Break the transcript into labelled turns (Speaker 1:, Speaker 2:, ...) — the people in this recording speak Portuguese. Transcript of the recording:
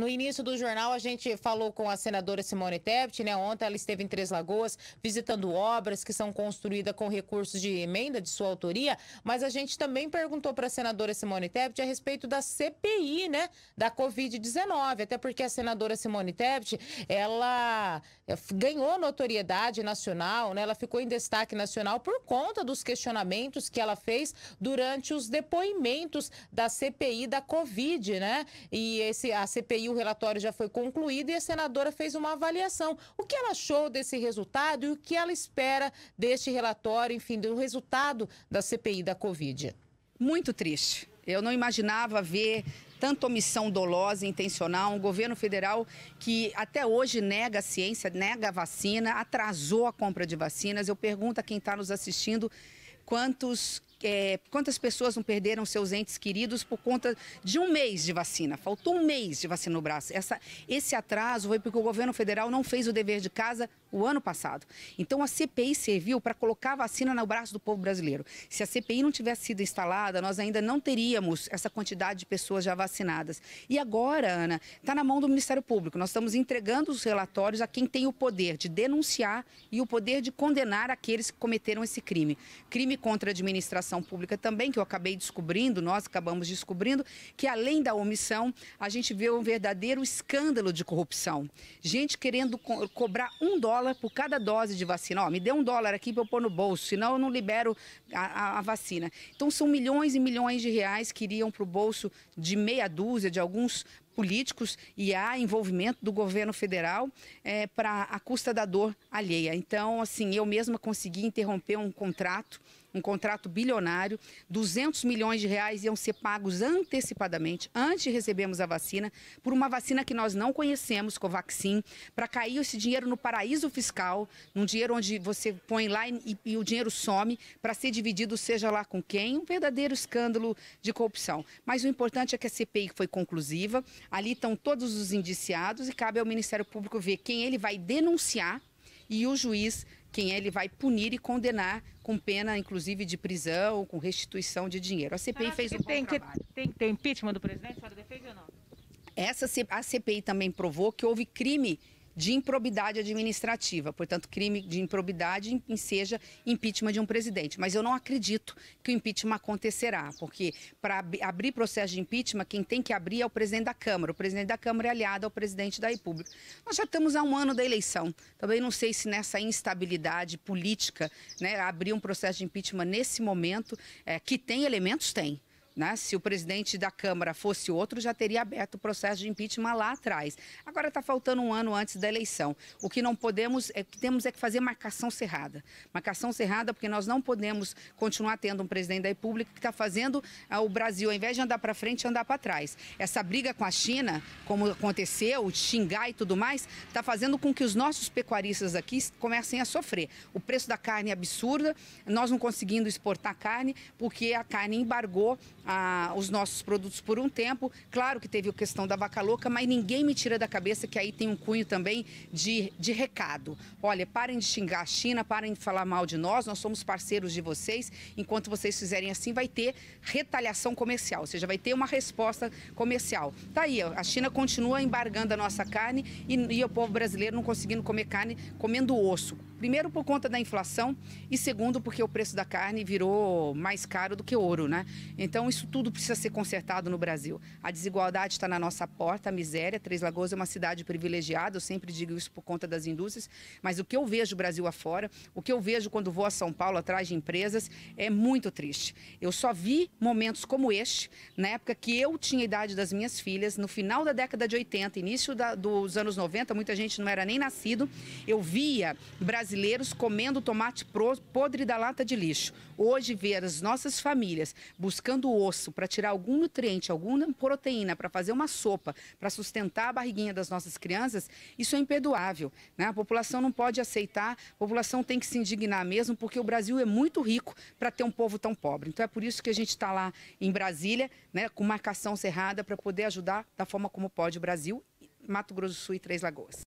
Speaker 1: No início do jornal, a gente falou com a senadora Simone Tebet, né? Ontem ela esteve em Três Lagoas visitando obras que são construídas com recursos de emenda de sua autoria, mas a gente também perguntou para a senadora Simone Tebet a respeito da CPI, né? Da Covid-19, até porque a senadora Simone Tebet, ela eh, ganhou notoriedade nacional, né? Ela ficou em destaque nacional por conta dos questionamentos que ela fez durante os depoimentos da CPI da Covid, né? E esse, a CPI o relatório já foi concluído e a senadora fez uma avaliação. O que ela achou desse resultado e o que ela espera deste relatório, enfim, do resultado da CPI da Covid?
Speaker 2: Muito triste. Eu não imaginava ver tanta omissão dolosa e intencional, um governo federal que até hoje nega a ciência, nega a vacina, atrasou a compra de vacinas. Eu pergunto a quem está nos assistindo quantos é, quantas pessoas não perderam seus entes queridos por conta de um mês de vacina. Faltou um mês de vacina no braço. Essa, esse atraso foi porque o governo federal não fez o dever de casa o ano passado. Então a CPI serviu para colocar a vacina no braço do povo brasileiro. Se a CPI não tivesse sido instalada, nós ainda não teríamos essa quantidade de pessoas já vacinadas. E agora, Ana, está na mão do Ministério Público. Nós estamos entregando os relatórios a quem tem o poder de denunciar e o poder de condenar aqueles que cometeram esse crime. Crime contra a administração administração pública também, que eu acabei descobrindo, nós acabamos descobrindo, que além da omissão, a gente vê um verdadeiro escândalo de corrupção. Gente querendo co cobrar um dólar por cada dose de vacina. Ó, me dê um dólar aqui para eu pôr no bolso, senão eu não libero a, a, a vacina. Então são milhões e milhões de reais que iriam para o bolso de meia dúzia, de alguns políticos e há envolvimento do governo federal é, para a custa da dor alheia. Então, assim, eu mesma consegui interromper um contrato um contrato bilionário, 200 milhões de reais iam ser pagos antecipadamente, antes de recebermos a vacina, por uma vacina que nós não conhecemos, Covaxin, para cair esse dinheiro no paraíso fiscal, num dinheiro onde você põe lá e, e o dinheiro some, para ser dividido seja lá com quem, um verdadeiro escândalo de corrupção. Mas o importante é que a CPI foi conclusiva, ali estão todos os indiciados e cabe ao Ministério Público ver quem ele vai denunciar e o juiz quem é, ele vai punir e condenar com pena, inclusive, de prisão, com restituição de dinheiro. A CPI fez um tem, bom Que,
Speaker 1: tem, tem impeachment do presidente? A defesa ou não?
Speaker 2: Essa, a CPI também provou que houve crime de improbidade administrativa, portanto, crime de improbidade em seja impeachment de um presidente. Mas eu não acredito que o impeachment acontecerá, porque para ab abrir processo de impeachment, quem tem que abrir é o presidente da Câmara. O presidente da Câmara é aliado ao presidente da República. Nós já estamos há um ano da eleição. Também não sei se nessa instabilidade política, né, abrir um processo de impeachment nesse momento, é, que tem elementos, tem. Né? Se o presidente da Câmara fosse outro, já teria aberto o processo de impeachment lá atrás. Agora está faltando um ano antes da eleição. O que não podemos, é que temos é que fazer marcação cerrada. Marcação cerrada porque nós não podemos continuar tendo um presidente da República que está fazendo ah, o Brasil, ao invés de andar para frente, andar para trás. Essa briga com a China, como aconteceu, xingar e tudo mais, está fazendo com que os nossos pecuaristas aqui comecem a sofrer. O preço da carne é absurdo. nós não conseguindo exportar carne porque a carne embargou a, os nossos produtos por um tempo. Claro que teve a questão da vaca louca, mas ninguém me tira da cabeça que aí tem um cunho também de, de recado. Olha, parem de xingar a China, parem de falar mal de nós, nós somos parceiros de vocês. Enquanto vocês fizerem assim, vai ter retaliação comercial, ou seja, vai ter uma resposta comercial. Tá aí, a China continua embargando a nossa carne e, e o povo brasileiro não conseguindo comer carne comendo osso. Primeiro por conta da inflação e segundo porque o preço da carne virou mais caro do que ouro, né? Então isso tudo precisa ser consertado no Brasil. A desigualdade está na nossa porta, a miséria. Três Lagoas é uma cidade privilegiada, eu sempre digo isso por conta das indústrias, mas o que eu vejo Brasil afora, o que eu vejo quando vou a São Paulo atrás de empresas é muito triste. Eu só vi momentos como este, na época que eu tinha a idade das minhas filhas, no final da década de 80, início da, dos anos 90, muita gente não era nem nascido, eu via Brasil brasileiros comendo tomate podre da lata de lixo. Hoje, ver as nossas famílias buscando osso para tirar algum nutriente, alguma proteína, para fazer uma sopa, para sustentar a barriguinha das nossas crianças, isso é imperdoável. Né? A população não pode aceitar, a população tem que se indignar mesmo, porque o Brasil é muito rico para ter um povo tão pobre. Então, é por isso que a gente está lá em Brasília, né, com marcação cerrada, para poder ajudar da forma como pode o Brasil, Mato Grosso do Sul e Três Lagoas.